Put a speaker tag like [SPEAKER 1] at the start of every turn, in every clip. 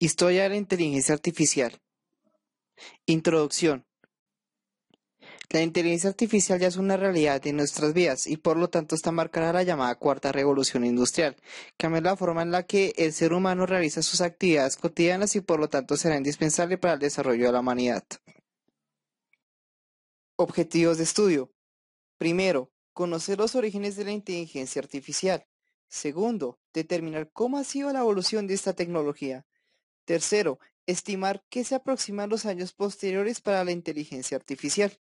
[SPEAKER 1] Historia de la inteligencia artificial. Introducción. La inteligencia artificial ya es una realidad en nuestras vidas y por lo tanto está marcada la llamada cuarta revolución industrial. Cambia la forma en la que el ser humano realiza sus actividades cotidianas y por lo tanto será indispensable para el desarrollo de la humanidad. Objetivos de estudio. Primero, conocer los orígenes de la inteligencia artificial. Segundo, determinar cómo ha sido la evolución de esta tecnología. Tercero, estimar qué se aproximan los años posteriores para la inteligencia artificial.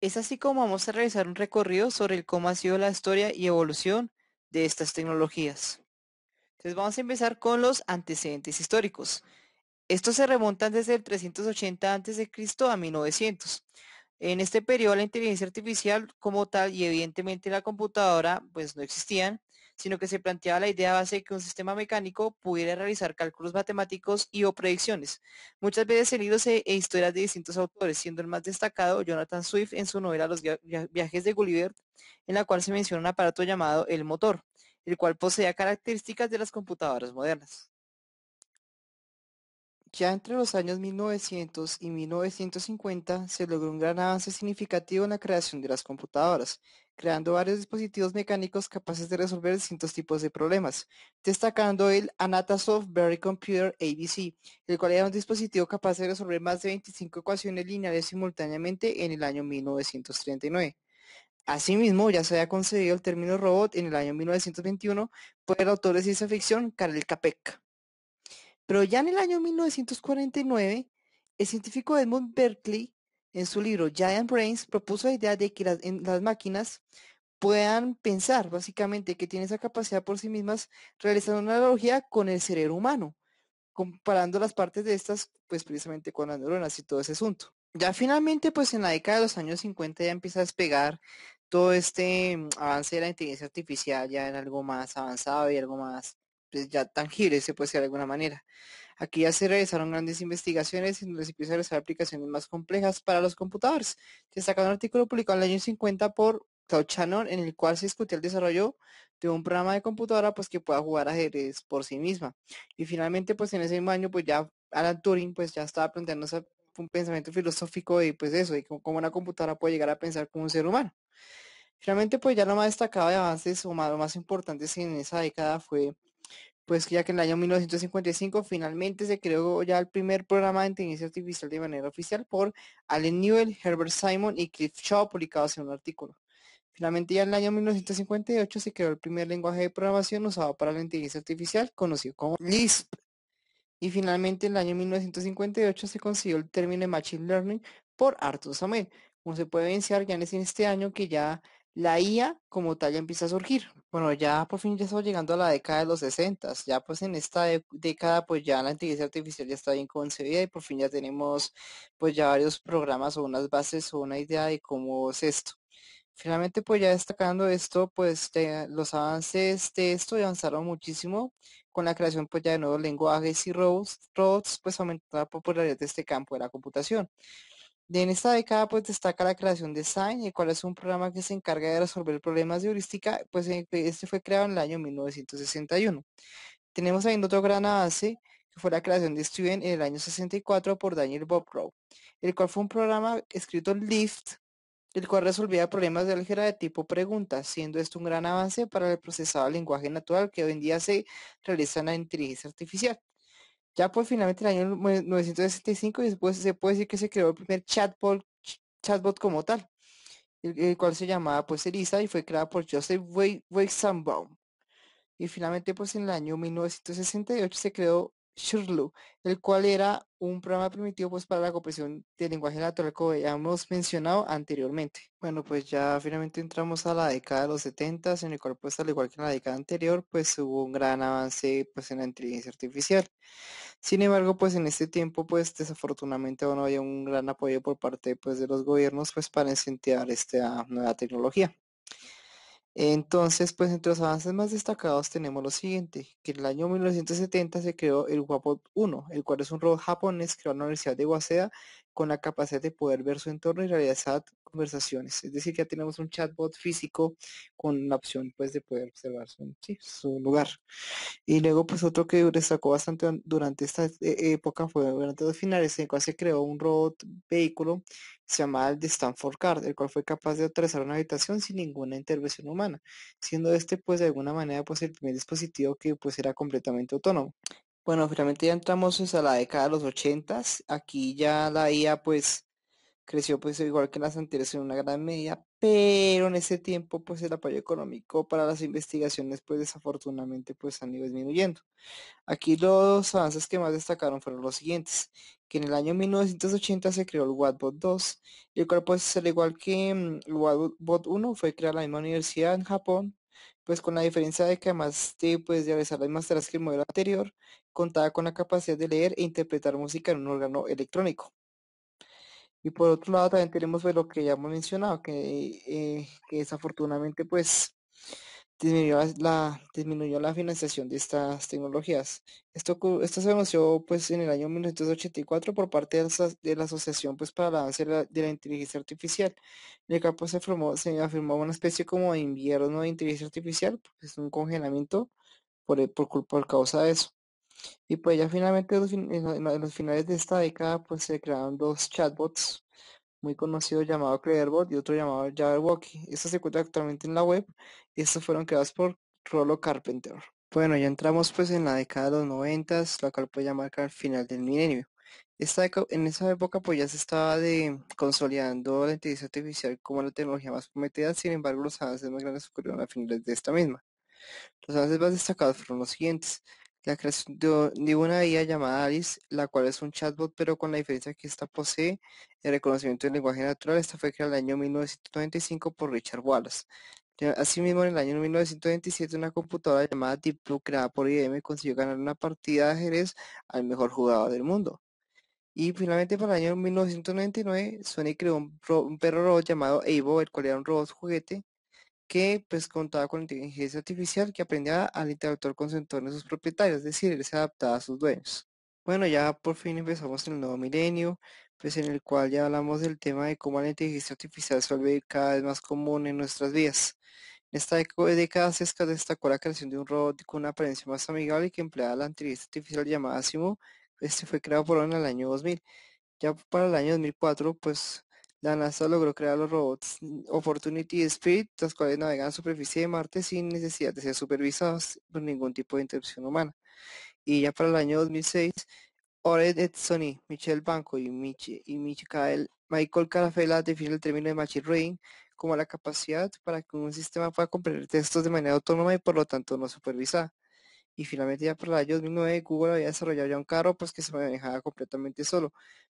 [SPEAKER 1] Es así como vamos a realizar un recorrido sobre el cómo ha sido la historia y evolución de estas tecnologías. Entonces vamos a empezar con los antecedentes históricos. Estos se remontan desde el 380 a.C. a 1900. En este periodo la inteligencia artificial como tal y evidentemente la computadora pues no existían sino que se planteaba la idea base de que un sistema mecánico pudiera realizar cálculos matemáticos y o predicciones, muchas veces seguidos e, eh, historias de distintos autores, siendo el más destacado Jonathan Swift en su novela Los viajes de Gulliver, en la cual se menciona un aparato llamado el motor, el cual poseía características de las computadoras modernas. Ya entre los años 1900 y 1950 se logró un gran avance significativo en la creación de las computadoras, creando varios dispositivos mecánicos capaces de resolver distintos tipos de problemas, destacando el Anatasoft Berry Computer ABC, el cual era un dispositivo capaz de resolver más de 25 ecuaciones lineales simultáneamente en el año 1939. Asimismo, ya se había concedido el término robot en el año 1921 por el autor de ciencia ficción Karel Capek. Pero ya en el año 1949, el científico Edmund Berkeley, en su libro Giant Brains, propuso la idea de que las, máquinas puedan pensar, básicamente, que tienen esa capacidad por sí mismas, realizando una analogía con el cerebro humano, comparando las partes de estas, pues precisamente con las neuronas y todo ese asunto. Ya finalmente, pues en la década de los años 50 ya empieza a despegar todo este mm, avance de la inteligencia artificial ya en algo más avanzado y algo más pues, ya tangible, se puede decir de alguna manera. Aquí ya se realizaron grandes investigaciones en donde se empiezan a realizar aplicaciones más complejas para los computadores. Destacado un artículo publicado en el año 50 por Claude Shannon, en el cual se discutió el desarrollo de un programa de computadora pues que pueda jugar ajedrez por sí misma. Y finalmente, pues en ese mismo año, pues ya Alan Turing pues ya estaba planteando un pensamiento filosófico y pues eso, y cómo una computadora puede llegar a pensar como un ser humano. Finalmente, pues ya lo más destacado de avances o más, más importantes en esa década fue pues ya que en el año 1955 finalmente se creó ya el primer programa de inteligencia artificial de manera oficial por Allen Newell, Herbert Simon y Cliff Shaw, publicados en un artículo. Finalmente ya en el año 1958 se creó el primer lenguaje de programación usado para la inteligencia artificial, conocido como Lisp. Y finalmente en el año 1958 se consiguió el término de Machine Learning por Arthur Samuel. Como se puede evidenciar ya en este año que ya la IA como tal ya empieza a surgir. Bueno, ya por fin ya estamos llegando a la década de los 60. Ya pues en esta década pues ya la inteligencia artificial ya está bien concebida y por fin ya tenemos pues ya varios programas o unas bases o una idea de cómo es esto. Finalmente pues ya destacando esto pues los avances de esto avanzaron muchísimo con la creación pues ya de nuevos lenguajes y robots, robots pues aumentó la popularidad de este campo de la computación en esta década pues destaca la creación de Sign, el cual es un programa que se encarga de resolver problemas de heurística, pues eh, este fue creado en el año 1961. Tenemos ahí otro gran avance, que fue la creación de Student en el año 64 por Daniel Bobrow, el cual fue un programa escrito Lift, el cual resolvía problemas de álgebra de tipo pregunta, siendo esto un gran avance para el procesado de lenguaje natural que hoy en día se realiza en la inteligencia artificial. Ya pues finalmente el año 1965 y después se puede decir que se creó el primer chatbot, chatbot como tal, el, cual se llamaba pues Elisa y fue creada por Joseph Weizenbaum. Y finalmente pues en el año 1968 se creó el cual era un programa primitivo pues para la compresión del lenguaje natural que ya hemos mencionado anteriormente. Bueno, pues ya finalmente entramos a la década de los 70 en el cual pues al igual que en la década anterior pues hubo un gran avance pues en la inteligencia artificial. Sin embargo, pues en este tiempo pues desafortunadamente no había un gran apoyo por parte pues de los gobiernos pues para incentivar esta nueva tecnología. Entonces, pues entre los avances más destacados tenemos lo siguiente, que en el año 1970 se creó el Wapot 1, el cual es un robot japonés creado en la Universidad de Waseda con la capacidad de poder ver su entorno y realizar conversaciones. Es decir, ya tenemos un chatbot físico con la opción pues de poder observar su, lugar. Y luego pues otro que destacó bastante durante esta e-, época fue durante los finales en el cual se creó un robot vehículo llamado el de Stanford Card, el cual fue capaz de atravesar una habitación sin ninguna intervención humana, siendo este pues de alguna manera pues el primer dispositivo que pues era completamente autónomo. Bueno, finalmente ya entramos pues, a la década de los ochentas. Aquí ya la IA pues creció pues igual que las anteriores en una gran medida, pero en ese tiempo pues el apoyo económico para las investigaciones pues desafortunadamente pues han ido disminuyendo. Aquí los avances que más destacaron fueron los siguientes, que en el año 1980 se creó el Wattbot 2, el cual pues al igual que mm, el Wattbot 1 fue creado la misma universidad en Japón, pues con la diferencia de que además de pues de realizar las mismas que el modelo anterior, contaba con la capacidad de leer e interpretar música en un órgano electrónico. Y por otro lado también tenemos pues, lo que ya hemos mencionado, que, eh, que desafortunadamente pues disminuyó la, disminuyó la financiación de estas tecnologías. Esto, esto se anunció pues en el año 1984 por parte de la, Asociación pues, para el Avance de la, Inteligencia Artificial. En el campo pues, se, formó, se afirmó una especie como de invierno de inteligencia artificial, es pues, un congelamiento por, eh, por, por causa de eso. Y pues ya finalmente en los finales de esta década pues se crearon dos chatbots muy conocidos llamado Cleverbot y otro llamado Jabberwocky. Estos se encuentran actualmente en la web y estos fueron creados por Rolo Carpenter. Bueno, ya entramos pues en la década de los noventas, la cual puede llamar el final del milenio. Esta, en esa época pues ya se estaba de, consolidando la inteligencia artificial como la tecnología más prometida, sin embargo los avances más grandes ocurrieron a finales de esta misma. Los avances más destacados fueron los siguientes. La creación de una IA llamada Alice, la cual es un chatbot, pero con la diferencia que esta posee el reconocimiento del lenguaje natural, esta fue creada en el año 1995 por Richard Wallace. Asimismo, en el año 1927, una computadora llamada Deep Blue, creada por IBM, consiguió ganar una partida de ajedrez al mejor jugador del mundo. Y finalmente, para el año 1999, Sony creó un, perro robot llamado Evo, el cual era un robot juguete que pues contaba con inteligencia artificial que aprendía al interactuar con su entorno sus propietarios, es decir, él se adaptaba a sus dueños. Bueno, ya por fin empezamos en el nuevo milenio, pues en el cual ya hablamos del tema de cómo la inteligencia artificial se vuelve cada vez más común en nuestras vidas. En esta década se destacó la creación de un robot con una apariencia más amigable y que empleaba la inteligencia artificial llamada Simo. Este fue creado por él en el año 2000. Ya para el año 2004, pues la logró crear los robots mm, Opportunity y Spirit, los cuales navegan superficie de Marte sin necesidad de ser supervisados por ningún tipo de interrupción humana. Y ya para el año 2006, Ored Sony, Michelle Banco y, Michi y Michael, Michael Carafella definen el término de Machine Reading como la capacidad para que un sistema pueda comprender textos de manera autónoma y por lo tanto no supervisada. Y finalmente ya para el año 2009 Google había desarrollado ya un carro pues que se manejaba completamente solo,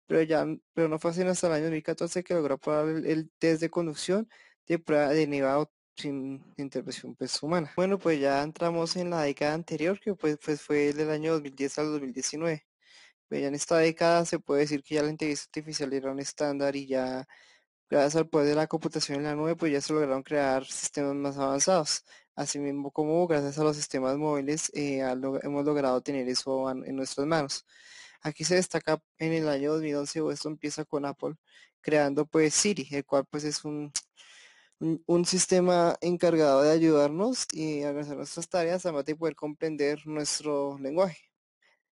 [SPEAKER 1] pero ya, mm, pero no fue así hasta el año 2014 que logró probar el, test de conducción de prueba de nevado sin intervención pues, humana. Bueno, pues ya entramos en la década anterior, que pues, pues fue del año 2010 al 2019. Pues, ya en esta década se puede decir que ya la inteligencia artificial era un estándar y ya gracias al poder de la computación en la nube, pues ya se lograron crear sistemas más avanzados. Asimismo como gracias a los sistemas móviles eh, hemos logrado tener eso en nuestras manos. Aquí se destaca en el año 2011 esto empieza con Apple creando pues Siri, el cual pues es un, sistema encargado de ayudarnos y hacer nuestras tareas, además de poder comprender nuestro lenguaje.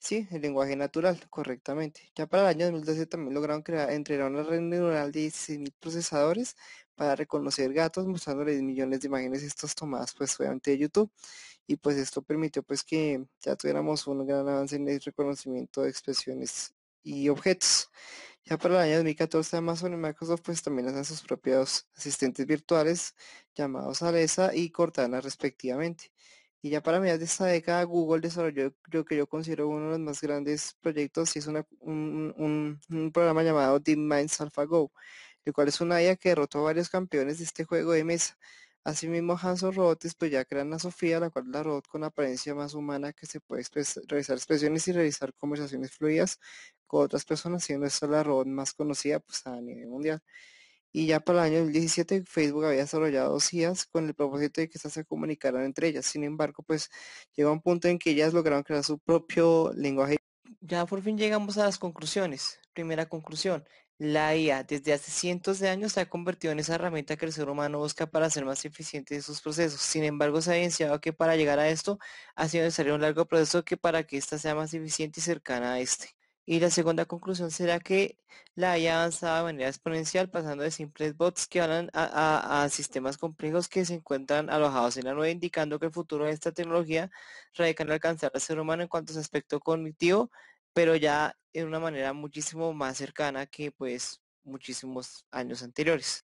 [SPEAKER 1] Sí, el lenguaje natural, correctamente. Ya para el año 2012 también lograron crear, entregar una red neuronal de 16.000 procesadores para reconocer gatos, mostrándoles millones de imágenes estas tomadas pues obviamente de YouTube. Y pues esto permitió pues que ya tuviéramos un gran avance en el reconocimiento de expresiones y objetos. Ya para el año 2014 Amazon y Microsoft pues también hacen sus propios asistentes virtuales llamados Alexa y Cortana respectivamente. Y ya para mediados de esta década, Google desarrolló lo que yo considero uno de los más grandes proyectos y es un, un, un, programa llamado DeepMinds AlphaGo, el cual es una IA que derrotó a varios campeones de este juego de mesa. Asimismo, Hanson Robotics pues ya crean a Sofía, la cual es la robot con apariencia más humana que se puede realizar expresiones y realizar conversaciones fluidas con otras personas, siendo esta la robot más conocida pues, a nivel mundial y ya para el año 2017 Facebook había desarrollado dos IAs con el propósito de que estas se comunicaran entre ellas. Sin embargo, pues llegó un punto en que ellas lograron crear su propio lenguaje. Ya por fin llegamos a las conclusiones. Primera conclusión, la IA desde hace cientos de años se ha convertido en esa herramienta que el ser humano busca para ser más eficiente en sus procesos. Sin embargo, se ha evidenciado que para llegar a esto ha sido necesario un largo proceso que para que ésta sea más eficiente y cercana a este. Y la segunda conclusión será que la haya avanzado de manera exponencial, pasando de simples bots que hablan a, sistemas complejos que se encuentran alojados en la nube, indicando que el futuro de esta tecnología radica en alcanzar al ser humano en cuanto a su aspecto cognitivo, pero ya en una manera muchísimo más cercana que pues muchísimos años anteriores.